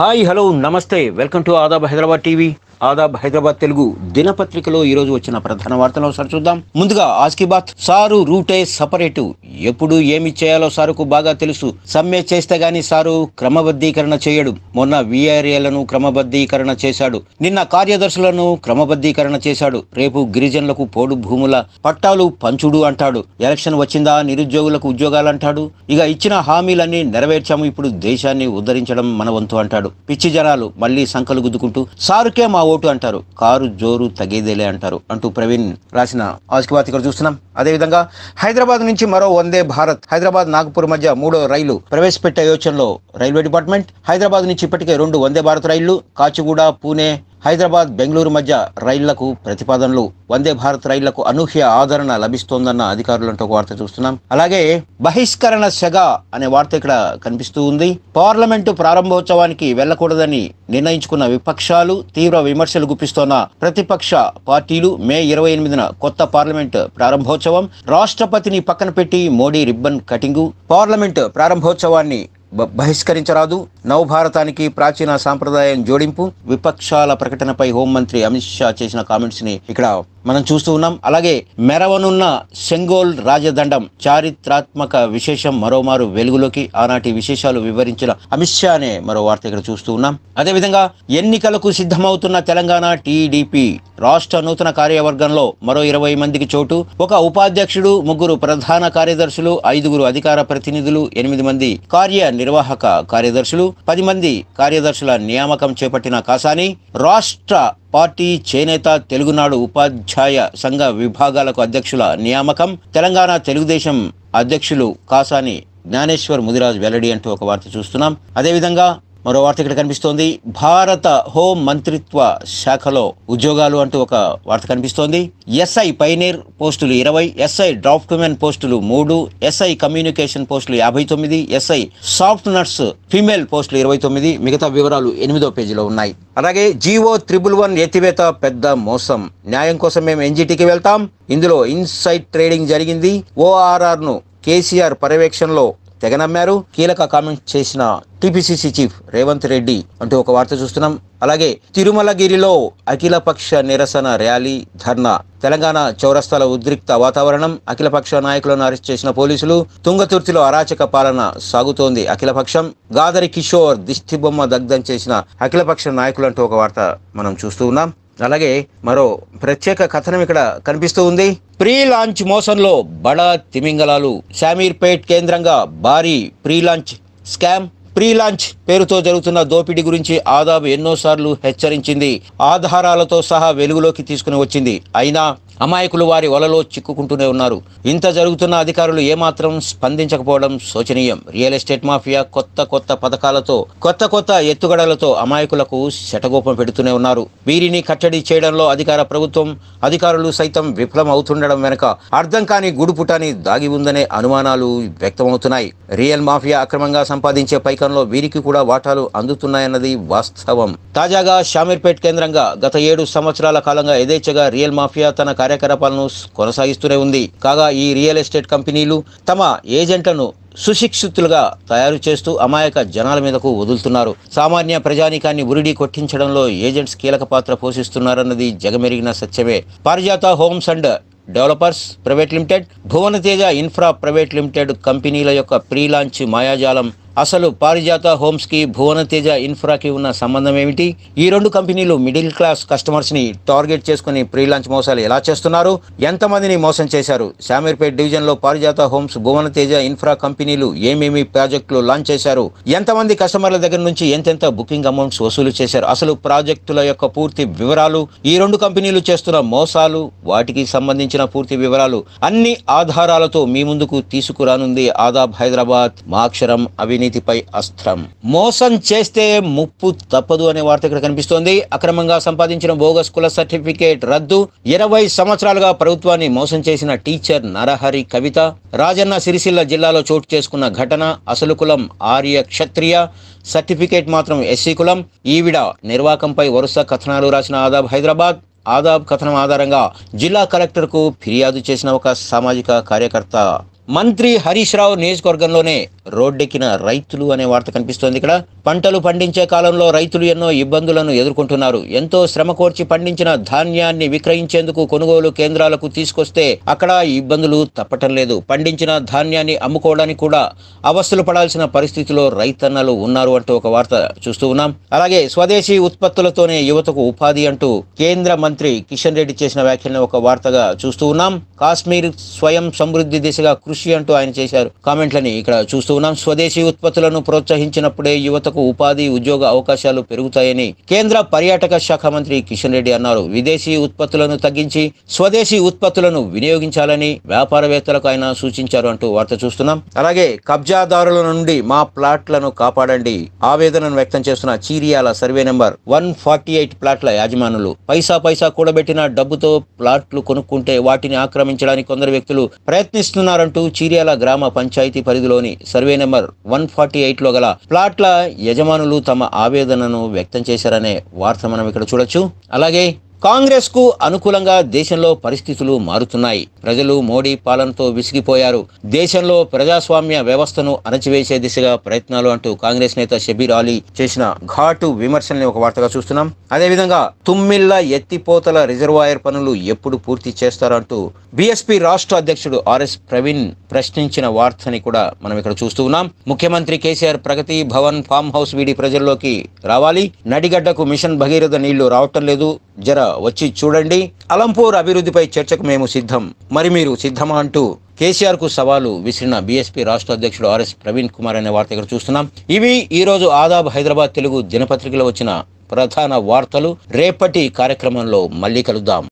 hi hello నమస్తే welcome to Aadab Hyderabad TV Aadab Hyderabad Telugu దినపత్రికలో ఈరోజు వచ్చిన ప్రధాన వార్తలను ఒకసారి చూద్దాం ముందుగా ఆస్కిబాత్ సారు రూటే సపరేటు ఎప్పుడు ఏమి చేయాలో సారుకు బాగా తెలుసు సమ్మె చేస్తే గాని సారు క్రమబద్ధీకరణ చేయడు మొన్న విఆర్ఏలను క్రమబద్ధీకరణ చేశాడు నిన్న కార్యదర్శులను క్రమబద్ధీకరణ చేశాడు రేపు గిరిజనులకు పోడు భూముల పట్టాలు పంచుడు అంటాడు ఎలక్షన్ వచ్చిందా నిరుద్యోగులకు ఉద్యోగాలు అంటాడు ఇక ఇచ్చిన హామీలన్నీ నెరవేర్చాము ఇప్పుడు దేశాన్ని ఉద్ధరించడం మన వంతు అంటాడు పిచ్చి జనాలు మళ్లీ సంకలు గుద్దుకుంటూ సారుకే మా ఓటు అంటారు కారు జోరు తగేదేలే అంటారు అంటూ ప్రవీణ్ రాసిన ఆస్కిబాత్ ఇక్కడ చూస్తున్నాం అదేవిధంగా హైదరాబాద్ నుంచి మరో వందే భారత్ హైదరాబాద్ నాగపూర్ మధ్య మూడో రైలు ప్రవేశపెట్టే యోచనలో రైల్వే డిపార్ట్మెంట్ హైదరాబాద్ నుంచి ఇప్పటికే రెండు వందే భారత్ రైళ్లు కాచిగూడ పూణే హైదరాబాద్ బెంగళూరు మధ్య రైళ్లకు ప్రతిపాదనలు వందే భారత్ రైళ్లకు అనూహ్య ఆదరణ లభిస్తోందన్న అధికారులంటూ ఒక వార్త చూస్తున్నాం అలాగే బహిష్కరణ శగ అనే వార్త ఇక్కడ కనిపిస్తూ ఉంది పార్లమెంటు ప్రారంభోత్సవానికి వెళ్లకూడదని నిర్ణయించుకున్న విపక్షాలు తీవ్ర విమర్శలు గుప్పిస్తోన్న ప్రతిపక్ష పార్టీలు మే ఇరవై ఎనిమిదిన కొత్త పార్లమెంట్ ప్రారంభోత్సవం రాష్ట్రపతిని పక్కన పెట్టి మోడీ రిబ్బన్ కటింగు పార్లమెంట్ ప్రారంభోత్సవాన్ని బహిష్కరించరాదు నవభారతానికి ప్రాచీన సాంప్రదాయం జోడింపు విపక్షాల ప్రకటనపై హోంమంత్రి అమిత్ షా చేసిన కామెంట్స్ని ఇక్కడ మనం చూస్తూ ఉన్నాం అలాగే మెరవనున్న సెంగోల్ రాజదండం చారిత్రాత్మక విశేషం మరోమారు వెలుగులోకి ఆనాటి విశేషాలు వివరించిన అమిత్ షా అనే మరో వార్త ఇక్కడ చూస్తూ ఉన్నాం అదేవిధంగా ఎన్నికలకు సిద్ధమవుతున్న తెలంగాణ టీడీపీ రాష్ట్ర నూతన కార్యవర్గంలో మరో ఇరవై మందికి చోటు ఒక ఉపాధ్యక్షుడు ముగ్గురు ప్రధాన కార్యదర్శులు ఐదుగురు అధికార ప్రతినిధులు ఎనిమిది మంది కార్యనిర్వాహక కార్యదర్శులు పది మంది కార్యదర్శుల నియామకం చేపట్టిన కాసాని రాష్ట్ర పార్టీ చేనేత తెలుగునాడు ఉపాధ్యాయ సంఘ విభాగాలకు అధ్యక్షుల నియామకం తెలంగాణ తెలుగుదేశం అధ్యక్షులు కాసాని జ్ఞానేశ్వర్ ముదిరాజ్ వెల్లడి అంటూ ఒక వార్త చూస్తున్నాం అదేవిధంగా మరో వార్త ఇక్కడ కనిపిస్తోంది భారత హోం మంత్రిత్వ శాఖలో ఉద్యోగాలు అంటూ ఒక వార్త కనిపిస్తోంది ఎస్ఐ పైనీర్ పోస్టులు ఇరవై ఎస్ఐ డాక్యుమెంట్ పోస్టులు మూడు ఎస్ఐ కమ్యూనికేషన్ పోస్టులు యాభై తొమ్మిది ఎస్ఐ సాఫ్ట్ నర్స్ ఫీమేల్ పోస్టులు ఇరవై తొమ్మిది మిగతా వివరాలు ఎనిమిదో పేజీలో ఉన్నాయి అలాగే జీవో త్రిబుల్ వన్ ఎత్తివేత పెద్ద మోసం న్యాయం కోసం మేము ఎన్జిటికి వెళ్తాం ఇందులో ఇన్సైట్ ట్రేడింగ్ జరిగింది ఓఆర్ఆర్ను కేసీఆర్ పర్యవేక్షణలో తెగనమ్మారు కీలక కామెంట్ చేసిన టీపీసీసీ చీఫ్ రేవంత్ రెడ్డి అంటూ ఒక వార్త చూస్తున్నాం అలాగే తిరుమలగిరిలో అఖిలపక్ష నిరసన ర్యాలీ ధర్నా తెలంగాణ చౌరస్తాల ఉద్రిక్త వాతావరణం అఖిలపక్ష నాయకులను అరెస్ట్ చేసిన పోలీసులు తుంగతుర్తిలో అరాచక పాలన సాగుతోంది అఖిలపక్షం గాదరి కిషోర్ దిష్టిబొమ్మ దగ్ధం చేసిన అఖిలపక్ష నాయకులంటూ ఒక వార్త మనం చూస్తూ ఉన్నాం అలాగే మరో ప్రత్యేక కథనం ఇక్కడ కనిపిస్తూ ఉంది ప్రీ లాంచ్ మోసంలో బడా తిమింగలాలు శామీర్పేట్ కేంద్రంగా భారీ pre launch scam pre launch పేరుతో జరుగుతున్న దోపిడీ గురించి ఆదాబ్ ఎన్నోసార్లు హెచ్చరించింది ఆధారాలతో సహా వెలుగులోకి తీసుకుని వచ్చింది అయినా అమాయకులు వారి వలలో చిక్కుకుంటూనే ఉన్నారు ఇంత జరుగుతున్న అధికారులు ఏమాత్రం స్పందించకపోవడం శోచనీయం రియల్ ఎస్టేట్ మాఫియా కొత్త కొత్త పథకాలతో కొత్త కొత్త ఎత్తుగడలతో అమాయకులకు శటగోపం పెడుతూనే ఉన్నారు వీరిని కట్టడి చేయడంలో అధికార ప్రభుత్వం అధికారులు సైతం విఫలం అవుతుండడం వెనుక అర్థం కాని గుడుపుటాని దాగి ఉందనే అనుమానాలు వ్యక్తమవుతున్నాయి రియల్ మాఫియా అక్రమంగా సంపాదించే పైకంలో వీరికి కూడా వాటాలు అందుతున్నాయన్నది వాస్తవం తాజాగా షామీర్పేట్ కేంద్రంగా గత ఏడు సంవత్సరాల కాలంగా యథేచ్ఛగా రియల్ మాఫియా తన కార్యకలాపాలను కొనసాగిస్తూనే ఉంది కాగా ఈ రియల్ ఎస్టేట్ కంపెనీలు తమ ఏజెంట్లను సుశిక్షితులుగా తయారు చేస్తూ అమాయక జనాల మీదకు వదులుతున్నారు సామాన్య ప్రజానికాన్ని ఉరిడి కొట్టించడంలో ఏజెంట్స్ కీలక పాత్ర పోషిస్తున్నారన్నది జగమెరిగిన సత్యమే Parijatha homes and developers private limited Bhuvanateja infra private limited కంపెనీల యొక్క ప్రీ లాంచ్ మాయాజాలం అసలు పారిజాత హోమ్స్కి తేజ ఇన్ఫ్రాకి ఉన్న సంబంధం ఏమిటి ఈ రెండు కంపెనీలు మిడిల్ క్లాస్ కస్టమర్స్ని టార్గెట్ చేసుకుని ప్రీ లాంచ్ మోసాలు ఎలా చేస్తున్నారు ఎంతమందిని మోసం చేశారు శామీర్పేట్ డివిజన్లో పారిజాత హోమ్స్ భువన తేజ ఇన్ఫ్రా కంపెనీలు ఏమేమి ప్రాజెక్టులు లాంచ్ చేశారు ఎంతమంది కస్టమర్ల దగ్గర నుంచి ఎంతెంత బుకింగ్ అమౌంట్స్ వసూలు చేశారు అసలు ప్రాజెక్టుల యొక్క పూర్తి వివరాలు ఈ రెండు కంపెనీలు చేస్తున్న మోసాలు వాటికి సంబంధించిన పూర్తి వివరాలు అన్ని ఆధారాలతో మీ ముందుకు తీసుకురానుంది ఆదాబ్ హైదరాబాద్ మాక్షరం అవినీతి అవినీతిపై అస్త్రం మోసం చేస్తే ముప్పు తప్పదు అనే వార్త ఇక్కడ కనిపిస్తోంది అక్రమంగా సంపాదించిన బోగస్ కుల సర్టిఫికేట్ రద్దు ఇరవై సంవత్సరాలుగా ప్రభుత్వాన్ని మోసం చేసిన టీచర్ నరహరి కవిత రాజన్న సిరిసిల్ల జిల్లాలో చోటు చేసుకున్న ఘటన అసలు కులం ఆర్య క్షత్రియ సర్టిఫికేట్ మాత్రం ఎస్సీ కులం ఈవిడ నిర్వాకంపై వరుస కథనాలు రాసిన ఆదాబ్ హైదరాబాద్ ఆదాబ్ కథనం ఆధారంగా జిల్లా కలెక్టర్కు ఫిర్యాదు చేసిన ఒక సామాజిక కార్యకర్త మంత్రి హరీష్ రావు నియోజకవర్గంలోనే రోడ్డెక్కిన రైతులు అనే వార్త కనిపిస్తోంది ఇక్కడ పంటలు పండించే కాలంలో రైతులు ఎన్నో ఇబ్బందులను ఎదుర్కొంటున్నారు ఎంతో శ్రమ కోర్చి పండించిన ధాన్యాన్ని విక్రయించేందుకు కొనుగోలు కేంద్రాలకు తీసుకొస్తే అక్కడ ఇబ్బందులు తప్పటం లేదు పండించిన ధాన్యాన్ని అమ్ముకోవడానికి కూడా అవస్థలు పడాల్సిన పరిస్థితిలో రైతన్నలు ఉన్నారు అంటూ ఒక వార్త చూస్తూ ఉన్నాం అలాగే స్వదేశీ ఉత్పత్తులతోనే యువతకు ఉపాధి అంటూ కేంద్ర మంత్రి కిషన్ రెడ్డి చేసిన వ్యాఖ్యలను ఒక వార్తగా చూస్తూ ఉన్నాం కాశ్మీర్ స్వయం సమృద్ధి దిశగా కృషి కృషి అంటూ ఆయన చేశారు కామెంట్లని ఇక్కడ చూస్తూ ఉన్నాం స్వదేశీ ఉత్పత్తులను ప్రోత్సహించినప్పుడే యువతకు ఉపాధి ఉద్యోగ అవకాశాలు పెరుగుతాయని కేంద్ర పర్యాటక శాఖ మంత్రి కిషన్ రెడ్డి అన్నారు విదేశీ ఉత్పత్తులను తగ్గించి స్వదేశీ ఉత్పత్తులను వినియోగించాలని వ్యాపారవేత్తలకు ఆయన సూచించారు అంటూ వార్త చూస్తున్నాం అలాగే కబ్జాదారుల నుండి మా ప్లాట్లను కాపాడండి ఆవేదనను వ్యక్తం చేస్తున్న Cheeriyal survey number one forty eight ప్లాట్ల యాజమానులు పైసా పైసా కూడబెట్టిన డబ్బుతో ప్లాట్లు కొనుక్కుంటే వాటిని ఆక్రమించడానికి కొందరు వ్యక్తులు ప్రయత్నిస్తున్నారంటూ చీర్యాల గ్రామ పంచాయతీ పరిధిలోని సర్వే నెంబర్ వన్ ఫార్టీ ఎయిట్లో గల ప్లాట్ల యజమానులు తమ ఆవేదనను వ్యక్తం చేశారనే వార్త మనం ఇక్కడ చూడొచ్చు అలాగే కాంగ్రెస్కు అనుకూలంగా దేశంలో పరిస్థితులు మారుతున్నాయి ప్రజలు మోడీ పాలనతో విసిగిపోయారు దేశంలో ప్రజాస్వామ్య వ్యవస్థను అణచివేసే దిశగా ప్రయత్నాలు అంటూ కాంగ్రెస్ నేత షబీర్ అలీ చేసిన ఘాటు విమర్శల్ని ఒక వార్తగా చూస్తున్నాం అదేవిధంగా తుమ్మిళ్ల ఎత్తిపోతల రిజర్వాయర్ పనులు ఎప్పుడు పూర్తి చేస్తారంటూ బీఎస్పీ రాష్ట్ర అధ్యక్షుడు ఆర్ఎస్ ప్రవీణ్ ప్రశ్నించిన వార్తని కూడా మనం ఇక్కడ చూస్తూ ఉన్నాం ముఖ్యమంత్రి కేసీఆర్ ప్రగతి భవన్ ఫామ్ హౌస్ వీడి ప్రజల్లోకి రావాలి నడిగడ్డకు మిషన్ భగీరథ నీళ్లు రావటం లేదు జర వచ్చి చూడండి అలంపూర్ అభివృద్ధిపై చర్చకు మేము సిద్ధం మరి మీరు సిద్ధమా అంటూ కేసీఆర్కు సవాలు విసిరిన బీఎస్పీ రాష్ట్ర అధ్యక్షుడు ఆర్ఎస్ ప్రవీణ్ కుమార్ అనే వార్త ఇక్కడ చూస్తున్నాం ఇవి ఈరోజు ఆదాబ్ హైదరాబాద్ తెలుగు దినపత్రికలో వచ్చిన ప్రధాన వార్తలు రేపటి కార్యక్రమంలో మళ్ళీ కలుద్దాం